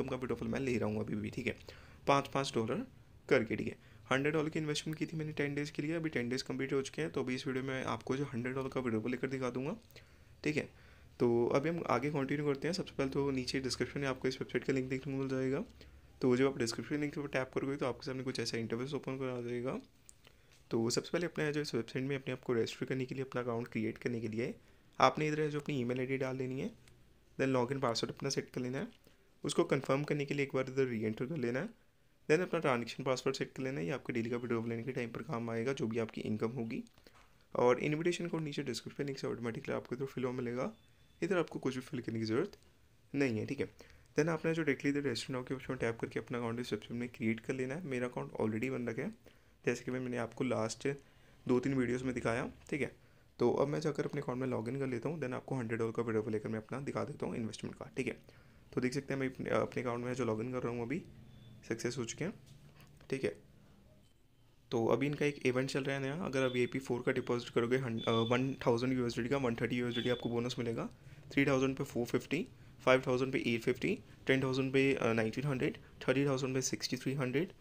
तुम का बिटोफल मैं ले रहा हूँ अभी भी ठीक है पाँच पाँच डॉलर करके ठीक है हंड्रेड डॉलर की इन्वेस्टमेंट की थी मैंने टेन डेज़ के लिए अभी टेन डेज़ कंप्लीट हो चुके हैं तो अभी इस वीडियो में आपको जो हंड्रेड डॉलर का वीडियो लेकर दिखा दूंगा ठीक है तो अभी हम आगे कंटिन्यू करते हैं सबसे पहले तो नीचे डिस्क्रिप्शन में आपको इस वेबसाइट का लिंक देखने को मिल जाएगा तो जब आप डिस्क्रिप्शन लिंक पर टैप करोगे तो आपके सामने कुछ ऐसा इंटरव्यूस ओपन करा जाएगा तो सबसे पहले अपने जो इस वेबसाइट में अपने आपको रजिस्टर करने के लिए अपना अकाउंट क्रिएट करने के लिए आपने इधर जो अपनी ईमेल आईडी डाल देनी है देन लॉगिन पासवर्ड अपना सेट कर लेना है उसको कंफर्म करने के लिए एक बार इधर री एंटर कर लेना है देन अपना ट्रांजेक्शन पासवर्ड सेट कर लेना है ये आपके डेली का विड्रॉल लेने के टाइम पर काम आएगा जो भी आपकी इनकम होगी और इन्विटेशन कोड नीचे डिस्क्रिप्शन लिंक से ऑटोमेटिकली आपको इधर फिलो मिलेगा इधर आपको कुछ भी फिल करने की ज़रूरत नहीं है ठीक है देन आपने जो डायरेक्टली इधर रेस्टोरेंट के ऑप्शन टैप करके अपना अकाउंट डिस्क्रिप्शन में क्रिएट कर लेना है मेरा अकाउंट ऑलरेडी बन रखा है जैसे कि मैं मैंने आपको लास्ट दो तीन वीडियोज़ में दिखाया ठीक है तो अब मैं जाकर अपने अकाउंट में लॉगिन कर लेता हूँ देन आपको हंड्रेड डॉलर का वीडियो लेकर मैं अपना दिखा देता हूँ इन्वेस्टमेंट का ठीक है तो देख सकते हैं मैं अपने अकाउंट में जो लॉगिन कर रहा हूँ अभी सक्सेस हो चुके हैं ठीक है तो अभी इनका एक इवेंट चल रहा है नया अगर आप वी पी फोर का डिपॉजिट करोगे one thousand U S D का one thirty U S D आपको बोनस मिलेगा थ्री थाउजेंड पे फोर फिफ्टी फाइव थाउजेंड पे एट फिफ्टी टेन थाउजेंड पे नाइनटीन हंड्रेड थर्टी थाउजेंड पे सिक्सटी थ्री हंड्रेड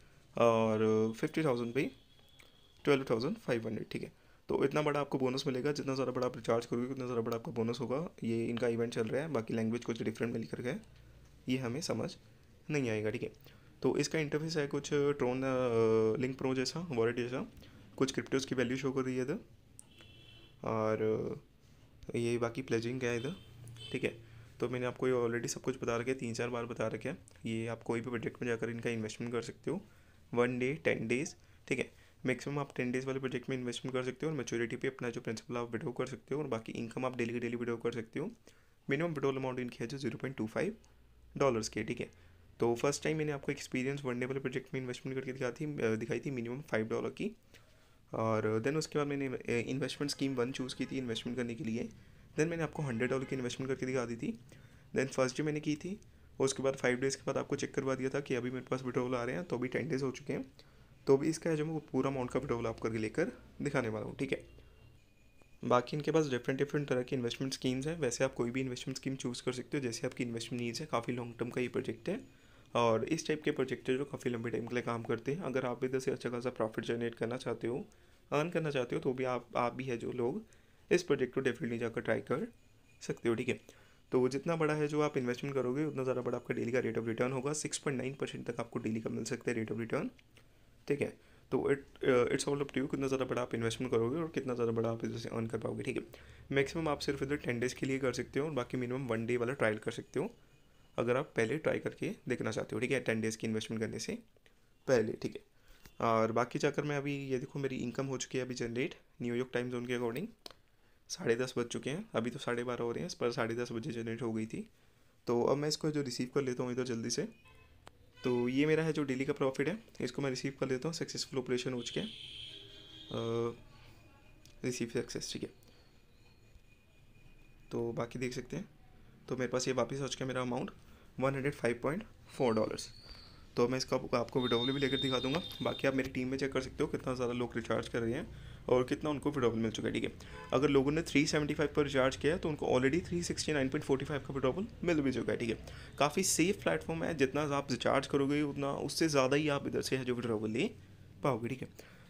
और फिफ्टी थाउजेंड पे ट्वेल्व थाउजेंड फाइव हंड्रेड ठीक है तो इतना बड़ा आपको बोनस मिलेगा जितना ज़्यादा बड़ा आप रिचार्ज करोगे उतना ज़्यादा बड़ा आपका बोनस होगा ये इनका इवेंट चल रहा है बाकी लैंग्वेज कुछ डिफरेंट लिखकर गए ये हमें समझ नहीं आएगा ठीक है तो इसका इंटरफेस है कुछ ट्रोन लिंक प्रो जैसा वॉलेट जैसा कुछ क्रिप्टोज की वैल्यू शो कर रही है इधर और uh, ये बाकी प्लेजिंग है इधर ठीक है तो मैंने आपको ये ऑलरेडी सब कुछ बता रखे तीन चार बार बता रखे ये आप कोई भी प्रोजेक्ट में जाकर इनका इन्वेस्टमेंट कर सकते हो वन डे टेन डेज ठीक है मैक्सिमम आप टेन डेज वाले प्रोजेक्ट में इन्वेस्टमेंट कर सकते हो और मेच्योरिटी पे अपना जो प्रिंसिपल आप विड्रो कर सकते हो और बाकी इनकम आप डेली डेली विड्रो कर सकते हो मिनिमम विड्रोल अमाउंट इनकी है जो zero point two five dollars के ठीक है तो फर्स्ट टाइम मैंने आपको एक्सपीरियंस वन डे वाले प्रोजेक्ट में इन्वेस्टमेंट करके दिखा थी दिखाई थी मिनिमम फाइव डॉलर की और देन उसके बाद मैंने इन्वेस्टमेंट स्कीम वन चूज़ की थी इन्वेस्टमेंट करने के लिए देन मैंने आपको हंड्रेड डॉलर की इन्वेस्टमेंट करके दिखा दी थी देन फर्स्ट डे मैंने की थी उसके बाद फाइव डेज़ के बाद आपको चेक करवा दिया था कि अभी मेरे पास विड्रोल आ रहे हैं तो अभी टेन डेज़ हो चुके हैं तो अभी इसका है जो मैं पूरा अमाउंट का वीडियो आप करके लेकर दिखाने वाला हूँ ठीक है बाकी इनके पास डिफरेंट डिफरेंट तरह की इन्वेस्टमेंट स्कीम्स हैं वैसे आप कोई भी इन्वेस्टमेंट स्कीम चूज़ कर सकते हो जैसे आपकी इन्वेस्टमेंट नीड्स है काफ़ी लॉन्ग टर्म का ये प्रोजेक्ट है और इस टाइप के प्रोजेक्ट है जो काफ़ी लंबे टाइम के लिए काम करते हैं अगर आप इधर से अच्छा खासा प्रॉफिट जनरेट करना चाहते हो अर्न करना चाहते हो तो भी आप आप भी है जो लोग इस प्रोजेक्ट को डेफिनेटली जाकर ट्राई कर सकते हो ठीक है तो जितना बड़ा है जो आप इन्वेस्टमेंट करोगे उतना ज़्यादा बड़ा आपका डेली का रेट ऑफ रिटर्न होगा सिक्स पॉइंट नाइन परसेंट तक आपको डेली का मिल सकता है रेट ऑफ रिटर्न ठीक है तो it it's all up to you कितना ज़्यादा बड़ा आप इन्वेस्टमेंट करोगे और कितना ज़्यादा बड़ा आप इससे अर्न कर पाओगे ठीक है मैक्सिमम आप सिर्फ इधर टेन डेज़ के लिए कर सकते हो और बाकी मिनिमम वन डे वाला ट्रायल कर सकते हो अगर आप पहले ट्राई करके देखना चाहते हो ठीक है टेन डेज़ की इन्वेस्टमेंट करने से पहले ठीक है और बाकी जाकर मैं अभी ये देखो मेरी इनकम हो चुकी है अभी जनरेट न्यूयॉर्क टाइम जोन के अकॉर्डिंग साढ़े दस बज चुके हैं अभी तो साढ़े बारह हो रहे हैं पर साढ़े दस बजे जनरेट हो गई थी तो अब मैं इसको जो रिसीव कर लेता हूँ इधर जल्दी से तो ये मेरा है जो डेली का प्रॉफिट है इसको मैं रिसीव कर लेता हूँ सक्सेसफुल ऑपरेशन हो चुके रिसीव सक्सेस ठीक है तो बाकी देख सकते हैं तो मेरे पास ये वापस हो चुका है मेरा amount one hundred five point four dollars तो मैं इसका आपको विड्रॉवल भी लेकर दिखा दूंगा बाकी आप मेरी टीम में चेक कर सकते हो कितना ज़्यादा लोग रिचार्ज कर रहे हैं और कितना उनको विड्रॉवल मिल चुका है ठीक है अगर लोगों ने 375 पर रिचार्ज किया है तो उनको ऑलरेडी 369.45 का विड्रॉवल मिल भी चुका है ठीक है काफ़ी सेफ प्लेटफॉर्म है जितना आप रिचार्ज करोगे उतना उससे ज़्यादा ही आप इधर से जो विड्रॉवल ले पाओगे ठीक है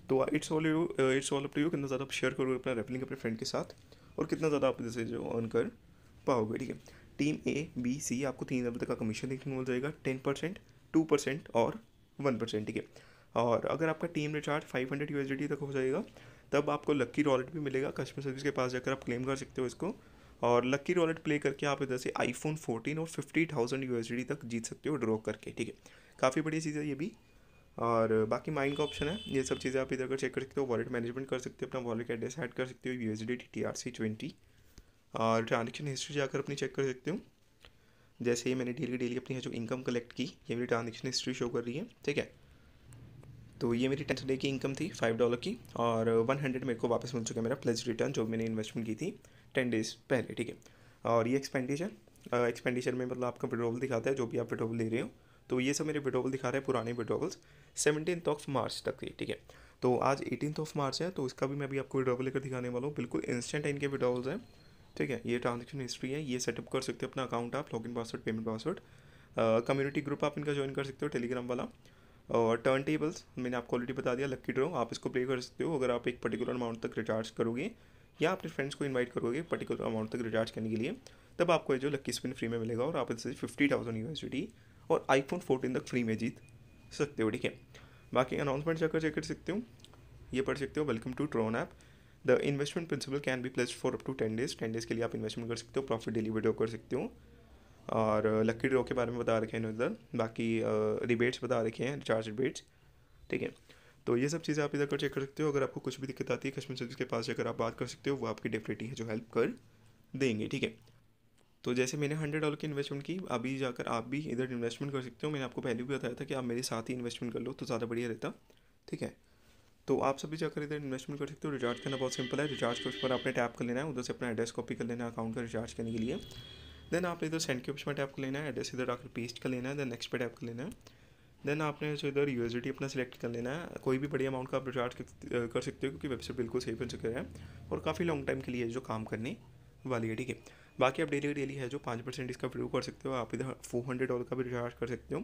तो it's all you it's all up to you कितना ज़्यादा आप शेयर करोगे अपना रेफरिंग अपने फ्रेंड के साथ और कितना ज़्यादा आप इधर से जो अर्न कर पाओगे ठीक है टीम ए बी सी आपको तीन लेवल तक का कमीशन देखने को मिल जाएगा टेन परसेंट टू परसेंट और वन परसेंट ठीक है और अगर आपका team recharge five hundred U तक हो जाएगा तब आपको लक्की रॉलेट भी मिलेगा कस्टमर सर्विस के पास जाकर आप क्लेम कर सकते हो इसको और लक्की रॉलेट प्ले करके आप इधर से आईफोन फोर्टीन और 50,000 डी तक जीत सकते हो ड्रॉ करके ठीक है काफ़ी बढ़िया चीज़ है ये भी और बाकी माइंड का ऑप्शन है ये सब चीज़ें आप इधर कर चेक कर सकते हो वॉलेट मैनेजमेंट कर सकते हो अपना वॉलेट एड्रेस ऐड कर सकते हो U S D T T R C twenty और ट्रांजेक्शन हिस्ट्री जाकर अपनी चेक कर सकते हो जैसे ही मैंने डेली डेली अपनी जो इनकम कलेक्ट की ये मेरी ट्रांजेक्शन हिस्ट्री शो कर रही है ठीक है तो ये मेरी टेंथ डे की इनकम थी फाइव डॉलर की और वन हंड्रेड मेरे को वापस मिल चुका है मेरा प्लस रिटर्न जो मैंने इन्वेस्टमेंट की थी टेन डेज़ पहले ठीक है और ये एक्सपेंडिचर एक्सपेंडिचर में मतलब आपका विड्रोवल दिखाता है जो भी आप विड्रोवल ले रहे हो तो ये सब मेरे विड्रोवल दिखा रहे हैं पुराने विड्रोवल्स सेवनटीन ऑफ मार्च तक थी ठीक है तो आज एटीन ऑफ मार्च है तो इसका भी मैं अभी आपको विड्रोवल लेकर दिखाने वाला हूँ बिल्कुल इंस्टेंट इनके विड्रोवल्स हैं ठीक है ये ट्रांजेक्शन हिस्ट्री है ये सेटअप कर सकते हो अपना अकाउंट आप login password payment password community group आप इनका ज्वाइन कर सकते हो टेलीग्राम वाला और टर्न टेबल्स मैंने आपको ऑलरेडी बता दिया लक्की ड्रो आप इसको प्ले कर सकते हो अगर आप एक पर्टिकुलर अमाउंट तक रिचार्ज करोगे या अपने फ्रेंड्स को इनवाइट करोगे पर्टिकुलर अमाउंट तक रिचार्ज करने के लिए तब आपको जो लक्की स्पिन फ्री में मिलेगा और आप इससे फिफ्टी थाउजेंड यूनिवर्सिटी और आईफोन फोर्टीन तक फ्री में जीत सकते हो ठीक है बाकी अनाउंसमेंट जाकर चेक कर सकते हो ये पढ़ सकते हो welcome to Tron app the investment principal can be place for up to ten days ten days के लिए आप इन्वेस्टमेंट कर सकते हो प्रॉफिट डेली विड्रॉ कर सकते हो और लकी uh, ड्रॉ के बारे में बता रखे हैं इधर बाकी रिबेट्स uh, बता रखे हैं रिचार्ज रिबेट्स ठीक है तो ये सब चीज़ें आप इधर कर चेक कर सकते हो अगर आपको कुछ भी दिक्कत आती है कस्टमर सर्विस के पास जाकर आप बात कर सकते हो वो आपकी डेफिनेटली है जो हेल्प कर देंगे ठीक है तो जैसे मैंने हंड्रेड डॉलर की इन्वेस्टमेंट की अभी जाकर आप भी इधर इन्वेस्टमेंट कर सकते हो मैंने आपको पहले भी बताया था कि आप मेरे साथ ही इन्वेस्टमेंट कर लो तो ज़्यादा बढ़िया रहता ठीक है तो आप सभी जाकर इधर इन्वेस्टमेंट कर सकते हो रिचार्ज करना बहुत सिंपल है रिचार्ज के उस पर आपने टैप कर लेना है उधर से अपना एड्रेस कॉपी कर लेना है अकाउंट का रिचार्ज करने के लिए देन आपने इधर सेंड के ऑप्शन में टैप कर लेना है एड्रेस इधर आकर पेस्ट कर लेना है देन नेक्स्ट पे टैप कर लेना है देन आपने जो इधर यू अपना सिलेक्ट कर लेना है कोई भी बड़ी अमाउंट का आप रिचार्ज कर सकते हो क्योंकि वेबसाइट बिल्कुल सेफ बन चुका है और काफ़ी लॉन्ग टाइम के लिए जो काम करने वाली है ठीक है बाकी आप डेली डेली है जो पाँच परसेंट इसका प्रयोग कर सकते हो आप इधर फोर हंड्रेड डॉलर का भी रिचार्ज कर सकते हो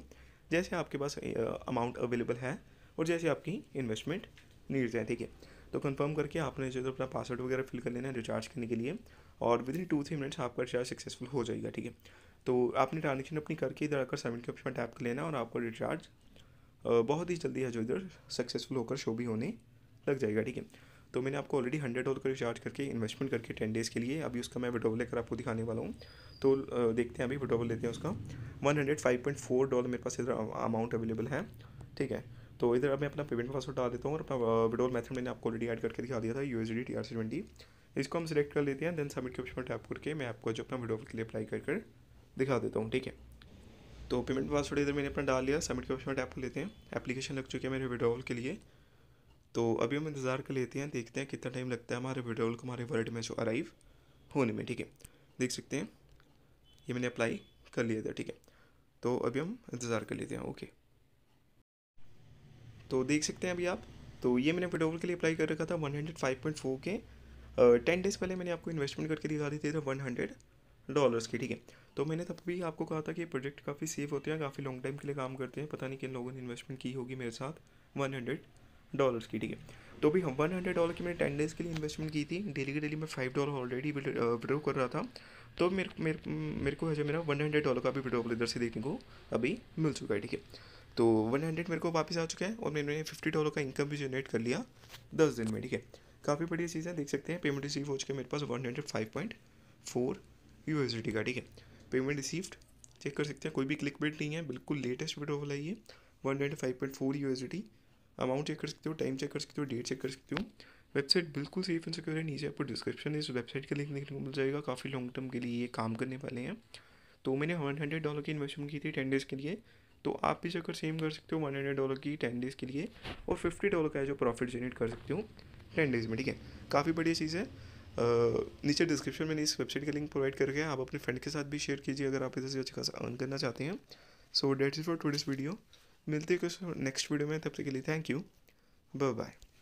जैसे आपके पास अमाउंट अवेलेबल है और जैसे आपकी इन्वेस्टमेंट नीड्स जाए ठीक है तो कंफर्म करके आपने जो अपना पासवर्ड वगैरह फिल कर लेना है रिचार्ज करने के लिए और within two three minutes आपका रिचार्ज सक्सेसफुल हो जाएगा ठीक है तो आपने ट्रांजेक्शन अपनी करके इधर आकर सबमिट के ऑप्शन टैप कर लेना और आपका रिचार्ज बहुत ही जल्दी है जो इधर सक्सेसफुल होकर शो भी होने लग जाएगा ठीक है तो मैंने आपको ऑलरेडी हंड्रेड डॉलर का रिचार्ज करके इन्वेस्टमेंट करके टेन डेज़ के लिए अभी उसका मैं विड्रोवल लेकर आपको दिखाने वाला हूँ तो देखते हैं अभी विड्रोवल लेते हैं उसका one hundred five point four dollar मेरे पास इधर अमाउंट अवेलेबल है ठीक है तो इधर अब मैं अपना पेमेंट पासवर्ड डाल देता हूँ और अपना विडोल uh, मेथड मैंने आपको ऑलरेडी एड करके दिखा दिया था U S D T R C twenty इसको हम सिलेक्ट कर लेते हैं देन सबमिट के ऑप्शन पर टैप करके मैं आपको जो अपना विडोल के लिए अप्लाई कर कर दिखा देता हूँ ठीक है तो पेमेंट पासवर्ड इधर मैंने अपना डाल लिया सबमिट के ऑप्शन पर टैप कर लेते हैं एप्लीकेशन लग चुकी है मेरे विड्रॉल के लिए तो अभी हम इंतज़ार कर लेते हैं देखते हैं कितना टाइम लगता है हमारे विड्रोल को हमारे वर्ल्ड में जो अराइव होने में ठीक है देख सकते हैं ये मैंने अप्लाई कर लिया था ठीक है तो अभी हम इंतज़ार कर लेते हैं ओके तो देख सकते हैं अभी आप तो ये मैंने विड्रोवल के लिए अप्लाई कर रखा था one hundred five point four के टेन डेज़ पहले मैंने आपको इन्वेस्टमेंट करके दिखा दी थी था वन हंड्रेड डॉलर्स की ठीक है तो मैंने तब भी आपको कहा था कि ये प्रोजेक्ट काफ़ी सेफ होते हैं काफ़ी लॉन्ग टाइम के लिए काम करते हैं पता नहीं किन लोगों ने इन्वेस्टमेंट की होगी मेरे साथ वन हंड्रेड डॉलर्स की ठीक है तो भी हम वन हंड्रेड डॉलर की मैंने टेन डेज़ के लिए इन्वेस्टमेंट की थी डेली के डेली मैं फाइव डॉलर ऑलरेडी विड्रो कर रहा था तो मेरे मेरे मेरे को है जो मेरा वन हंड्रेड डॉलर का भी विड्रोवल इधर से देखने को अभी मिल चुका है ठीक है तो वन हंड्रेड मेरे को वापस आ चुका है और मैंने फिफ्टी डॉलर का इनकम भी जनरेट कर लिया दस दिन में ठीक है काफ़ी बढ़िया चीज़ है देख सकते हैं पेमेंट रिसीव हो चुके मेरे पास one hundred five point four U S D का ठीक है पेमेंट रिसीव्ड चेक कर सकते हैं कोई भी क्लिक बेट नहीं है बिल्कुल लेटेस्ट वीडियो वाला ये one hundred five point four U S D amount check कर सकते हो टाइम चेक कर सकते हो डेट चेक कर सकते हो वेबसाइट बिल्कुल सेफ एंड सिक्योर है नीचे आपको डिस्क्रिप्शन इस वेबसाइट का लिंक देखने को मिल जाएगा काफ़ी लॉन्ग टर्म के लिए ये काम करने वाले हैं तो मैंने वन हंड्रेड डॉलर की इन्वेस्टमेंट की थी टेन डेज़ के लिए तो आप भी जाकर सेम कर सकते हो वन हंड्रेड डॉलर की टेन डेज़ के लिए और फिफ्टी डॉलर का जो प्रॉफिट जनरेट कर सकते हो टेन डेज़ में ठीक है काफ़ी बढ़िया चीज़ है नीचे डिस्क्रिप्शन में इस वेबसाइट का लिंक प्रोवाइड करके आप अपने फ्रेंड के साथ भी शेयर कीजिए अगर आप इसे अच्छा खासा अर्न करना चाहते हैं so that is for today's video मिलते हैं नेक्स्ट वीडियो में तब तक के लिए थैंक यू बाय बाय